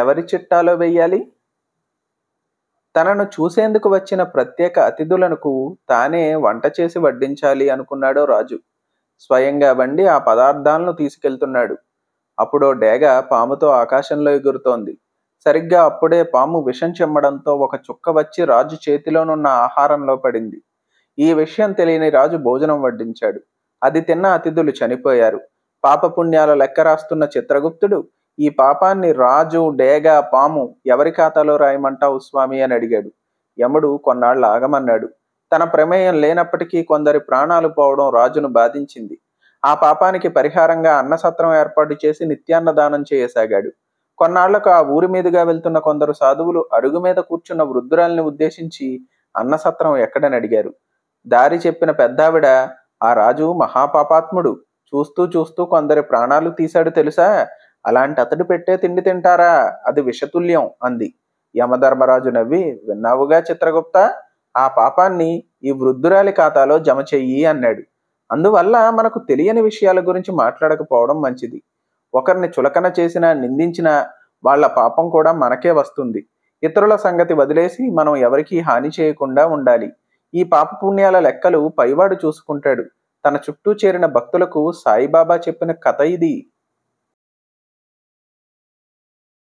ఎవరి చిట్టాలో వెయ్యాలి తనను చూసేందుకు వచ్చిన ప్రత్యేక అతిథులకు తానే వంట చేసి వడ్డించాలి అనుకున్నాడు రాజు స్వయంగా బండి ఆ పదార్థాలను తీసుకెళ్తున్నాడు అప్పుడో డేగ పాముతో ఆకాశంలో ఎగురుతోంది సరిగ్గా అప్పుడే పాము విషం చెమ్మడంతో ఒక చుక్క వచ్చి రాజు చేతిలోనున్న ఆహారంలో పడింది ఈ విషయం తెలియని రాజు భోజనం వడ్డించాడు అది తిన్న అతిథులు చనిపోయారు పాపపుణ్యాల లెక్క రాస్తున్న చిత్రగుప్తుడు ఈ పాపాన్ని రాజు డేగ పాము ఎవరి ఖాతాలో రాయమంటావు స్వామి అని అడిగాడు యముడు కొన్నాళ్ళు ఆగమన్నాడు తన ప్రమేయం లేనప్పటికీ కొందరి ప్రాణాలు పోవడం రాజును బాధించింది ఆ పాపానికి పరిహారంగా అన్నసత్రం ఏర్పాటు చేసి నిత్యాన్నదానం చేయసాగాడు కొన్నాళ్లకు ఆ ఊరి మీదుగా వెళ్తున్న కొందరు సాధువులు అరుగు మీద కూర్చున్న వృద్ధురాల్ని ఉద్దేశించి అన్నసత్రం ఎక్కడని అడిగారు దారి చెప్పిన పెద్దావిడ ఆ రాజు మహాపాపాత్ముడు చూస్తూ చూస్తూ కొందరి ప్రాణాలు తీశాడు తెలుసా అలాంటి అతడు పెట్టే తిండి తింటారా అది విషతుల్యం అంది యమధర్మరాజు నవ్వి విన్నావుగా చిత్రగుప్త ఆ పాపాన్ని ఈ వృద్ధురాలి ఖాతాలో జమ చెయ్యి అన్నాడు అందువల్ల మనకు తెలియని విషయాల గురించి మాట్లాడకపోవడం మంచిది ఒకరిని చులకన చేసినా నిందించినా వాళ్ళ పాపం కూడా మనకే వస్తుంది ఇతరుల సంగతి వదిలేసి మనం ఎవరికీ హాని చేయకుండా ఉండాలి ఈ పాప పుణ్యాల లెక్కలు పైవాడు చూసుకుంటాడు తన చుట్టూ చేరిన భక్తులకు సాయిబాబా చెప్పిన కథ ఇది